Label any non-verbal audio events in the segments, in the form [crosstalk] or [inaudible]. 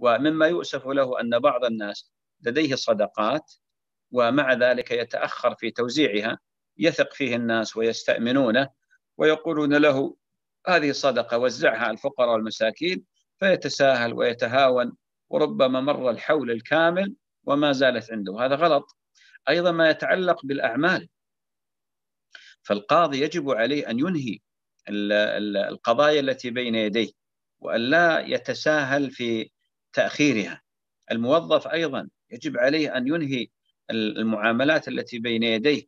ومما يؤسف له أن بعض الناس لديه صدقات ومع ذلك يتأخر في توزيعها يثق فيه الناس ويستأمنونه ويقولون له هذه الصدقة وزعها على الفقراء والمساكين فيتساهل ويتهاون وربما مر الحول الكامل وما زالت عنده هذا غلط أيضا ما يتعلق بالأعمال فالقاضي يجب عليه أن ينهي القضايا التي بين يديه وأن لا يتساهل في تاخيرها الموظف ايضا يجب عليه ان ينهي المعاملات التي بين يديه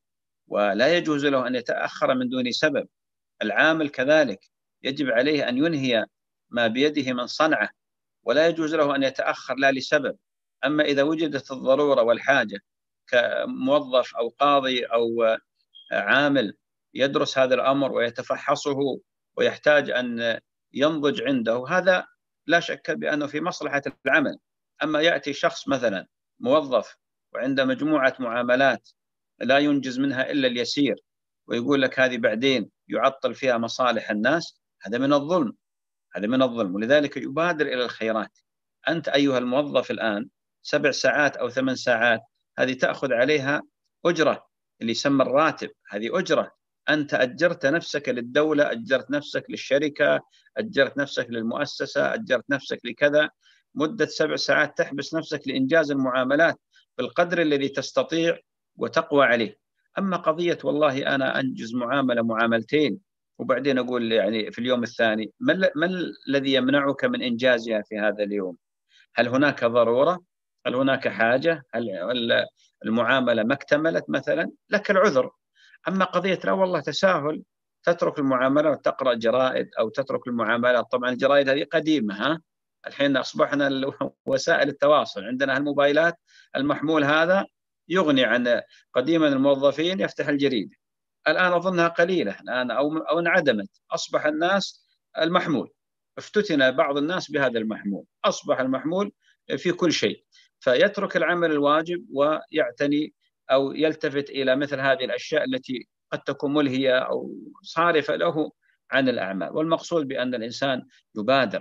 ولا يجوز له ان يتاخر من دون سبب العامل كذلك يجب عليه ان ينهي ما بيده من صنعه ولا يجوز له ان يتاخر لا لسبب اما اذا وجدت الضروره والحاجه كموظف او قاضي او عامل يدرس هذا الامر ويتفحصه ويحتاج ان ينضج عنده هذا لا شك بأنه في مصلحة العمل أما يأتي شخص مثلا موظف وعنده مجموعة معاملات لا ينجز منها إلا اليسير ويقول لك هذه بعدين يعطل فيها مصالح الناس هذا من الظلم هذا من الظلم ولذلك يبادر إلى الخيرات أنت أيها الموظف الآن سبع ساعات أو ثمان ساعات هذه تأخذ عليها أجرة اللي يسمى الراتب هذه أجرة انت اجرت نفسك للدوله، اجرت نفسك للشركه، اجرت نفسك للمؤسسه، اجرت نفسك لكذا، مده سبع ساعات تحبس نفسك لانجاز المعاملات بالقدر الذي تستطيع وتقوى عليه. اما قضيه والله انا انجز معامله معاملتين وبعدين اقول يعني في اليوم الثاني ما, الذي يمنعك من انجازها في هذا اليوم؟ هل هناك ضروره؟ هل هناك حاجه؟ هل المعامله ما اكتملت مثلا؟ لك العذر اما قضيه لا والله تساهل تترك المعامله وتقرا جرائد او تترك المعاملات طبعا الجرائد هذه قديمه ها الحين اصبحنا [laughs] وسائل التواصل عندنا الموبايلات المحمول هذا يغني عن قديما الموظفين يفتح الجريده الان اظنها قليله الان او او انعدمت اصبح الناس المحمول افتتن بعض الناس بهذا المحمول اصبح المحمول في كل شيء فيترك العمل الواجب ويعتني أو يلتفت إلى مثل هذه الأشياء التي قد تكون ملهية أو صارفة له عن الأعمال والمقصود بأن الإنسان يبادر